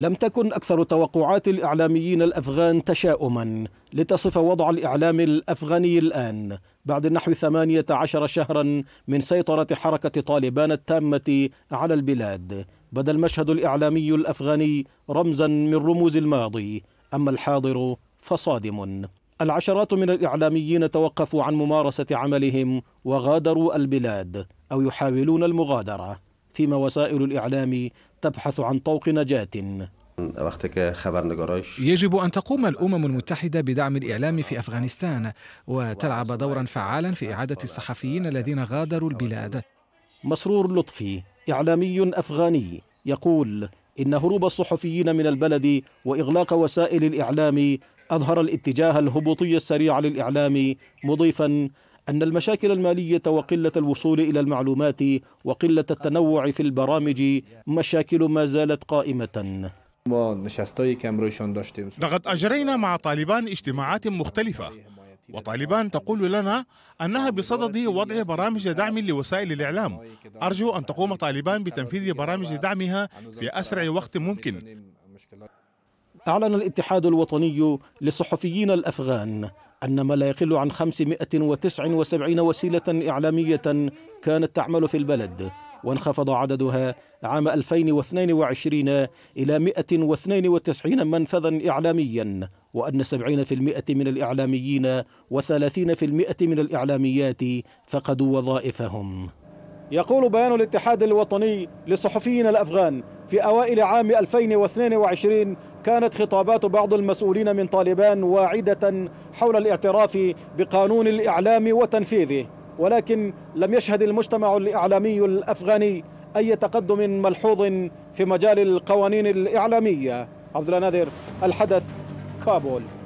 لم تكن أكثر توقعات الإعلاميين الأفغان تشاؤما لتصف وضع الإعلام الأفغاني الآن بعد نحو 18 شهرا من سيطرة حركة طالبان التامة على البلاد بدا المشهد الإعلامي الأفغاني رمزا من رموز الماضي أما الحاضر فصادم العشرات من الإعلاميين توقفوا عن ممارسة عملهم وغادروا البلاد أو يحاولون المغادرة فيما وسائل الإعلام تبحث عن طوق نجاة يجب أن تقوم الأمم المتحدة بدعم الإعلام في أفغانستان وتلعب دورا فعالا في إعادة الصحفيين الذين غادروا البلاد مسرور لطفي إعلامي أفغاني يقول إن هروب الصحفيين من البلد وإغلاق وسائل الإعلام أظهر الاتجاه الهبوطي السريع للإعلام مضيفا أن المشاكل المالية وقلة الوصول إلى المعلومات وقلة التنوع في البرامج مشاكل ما زالت قائمة لقد أجرينا مع طالبان اجتماعات مختلفة وطالبان تقول لنا أنها بصدد وضع برامج دعم لوسائل الإعلام أرجو أن تقوم طالبان بتنفيذ برامج دعمها في أسرع وقت ممكن أعلن الاتحاد الوطني للصحفيين الأفغان أن ما لا يقل عن 579 وسيلة إعلامية كانت تعمل في البلد وانخفض عددها عام 2022 إلى 192 منفذا إعلاميا وأن 70% من الإعلاميين و30% من الإعلاميات فقدوا وظائفهم يقول بيان الاتحاد الوطني للصحفيين الأفغان في أوائل عام 2022 كانت خطابات بعض المسؤولين من طالبان واعدة حول الاعتراف بقانون الإعلام وتنفيذه ولكن لم يشهد المجتمع الإعلامي الأفغاني أي تقدم ملحوظ في مجال القوانين الإعلامية عبد الحدث كابول